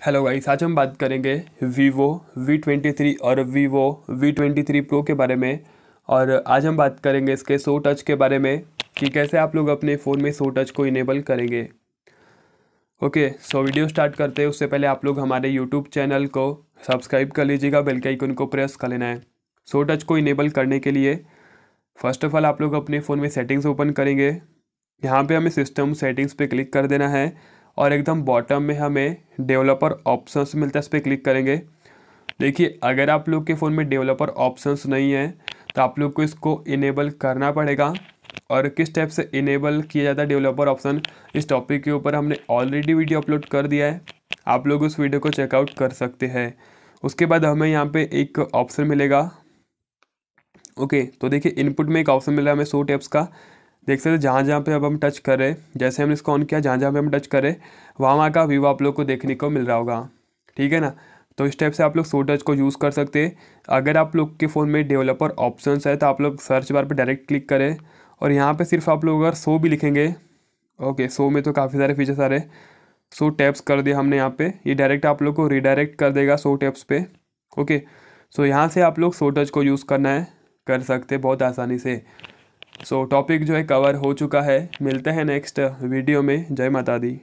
hello guys आज हम बात करेंगे वीवो वी ट्वेंटी थ्री और Vivo V twenty three pro के बारे में और आज हम बात करेंगे इसके सो टच के बारे में कि कैसे आप लोग अपने फ़ोन में सो टच को इनेबल करेंगे ओके सो वीडियो स्टार्ट करते हैं उससे पहले आप लोग हमारे यूट्यूब चैनल को सब्सक्राइब कर लीजिएगा बेल के आइकन को प्रेस कर लेना है सो टच को इनेबल करने के लिए फर्स्ट ऑफ ऑल आप लोग अपने फ़ोन में सेटिंग्स ओपन करेंगे यहाँ पे हमें सिस्टम सेटिंग्स पे क्लिक कर देना है और एकदम बॉटम में हमें डेवलपर ऑप्शंस मिलता है इस पर क्लिक करेंगे देखिए अगर आप लोग के फ़ोन में डेवलपर ऑप्शंस नहीं है तो आप लोग को इसको इनेबल करना पड़ेगा और किस टाइप से इनेबल किया जाता है डेवलपर ऑप्शन इस टॉपिक के ऊपर हमने ऑलरेडी वीडियो अपलोड कर दिया है आप लोग उस वीडियो को चेकआउट कर सकते हैं उसके बाद हमें यहाँ पे एक ऑप्शन मिलेगा ओके तो देखिए इनपुट में एक ऑप्शन है हमें सो टैप्स का देख सकते तो जहाँ जहाँ पे अब हम टच करें जैसे हमने इसको ऑन किया जहाँ जहाँ पे हम टच करें वहाँ वहाँ का व्यू आप लोग को देखने को मिल रहा होगा ठीक है ना तो इस टाइप से आप लोग सो टच को यूज़ कर सकते हैं अगर आप लोग के फ़ोन में डेवलपर ऑप्शन है तो आप लोग सर्च बार पर डायरेक्ट क्लिक करें और यहाँ पर सिर्फ आप लोग अगर सो भी लिखेंगे ओके सो में तो काफ़ी सारे फीचर्स आ रहे सो टैप्स कर दिया हमने यहाँ पर ये डायरेक्ट आप लोग को रिडायरेक्ट कर देगा सो टैप्स पर ओके सो यहाँ से आप लोग सो टच को यूज़ करना है कर सकते बहुत आसानी से सो so, टॉपिक जो है कवर हो चुका है मिलते हैं नेक्स्ट वीडियो में जय माता दी